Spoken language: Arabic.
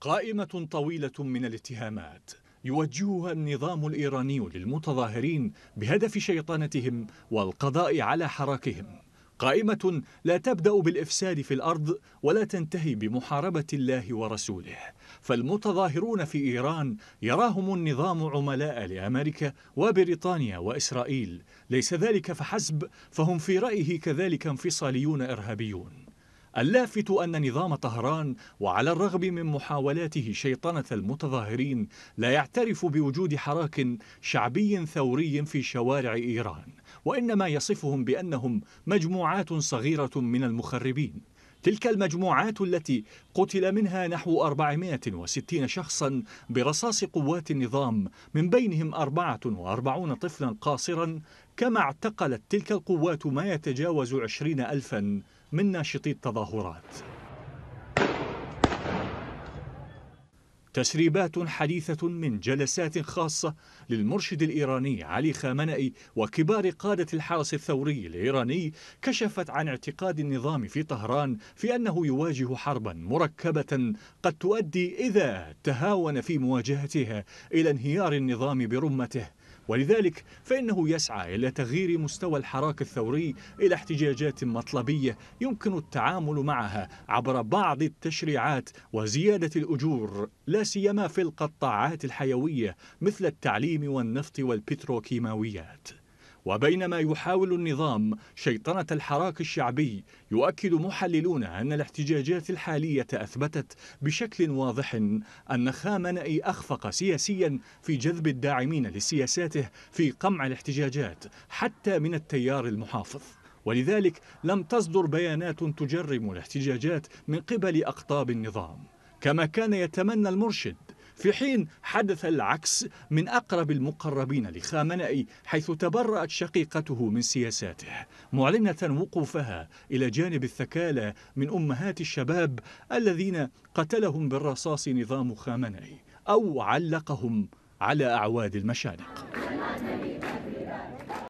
قائمة طويلة من الاتهامات يوجهها النظام الإيراني للمتظاهرين بهدف شيطنتهم والقضاء على حراكهم قائمة لا تبدأ بالإفساد في الأرض ولا تنتهي بمحاربة الله ورسوله فالمتظاهرون في إيران يراهم النظام عملاء لأمريكا وبريطانيا وإسرائيل ليس ذلك فحسب فهم في رأيه كذلك انفصاليون إرهابيون اللافت أن نظام طهران وعلى الرغم من محاولاته شيطنة المتظاهرين لا يعترف بوجود حراك شعبي ثوري في شوارع إيران وإنما يصفهم بأنهم مجموعات صغيرة من المخربين تلك المجموعات التي قتل منها نحو 460 شخصا برصاص قوات النظام من بينهم 44 طفلا قاصرا كما اعتقلت تلك القوات ما يتجاوز 20 ألفا من ناشطي التظاهرات تسريبات حديثة من جلسات خاصة للمرشد الإيراني علي خامنئي وكبار قادة الحرس الثوري الإيراني كشفت عن اعتقاد النظام في طهران في أنه يواجه حربا مركبة قد تؤدي إذا تهاون في مواجهتها إلى انهيار النظام برمته ولذلك فإنه يسعى إلى تغيير مستوى الحراك الثوري إلى احتجاجات مطلبية يمكن التعامل معها عبر بعض التشريعات وزيادة الأجور لا سيما في القطاعات الحيوية مثل التعليم والنفط والبتروكيماويات وبينما يحاول النظام شيطنة الحراك الشعبي يؤكد محللون أن الاحتجاجات الحالية أثبتت بشكل واضح أن خامنئي أخفق سياسيا في جذب الداعمين لسياساته في قمع الاحتجاجات حتى من التيار المحافظ ولذلك لم تصدر بيانات تجرم الاحتجاجات من قبل أقطاب النظام كما كان يتمنى المرشد في حين حدث العكس من أقرب المقربين لخامنئي حيث تبرأت شقيقته من سياساته معلنة وقوفها إلى جانب الثكالى من أمهات الشباب الذين قتلهم بالرصاص نظام خامنئي أو علقهم على أعواد المشانق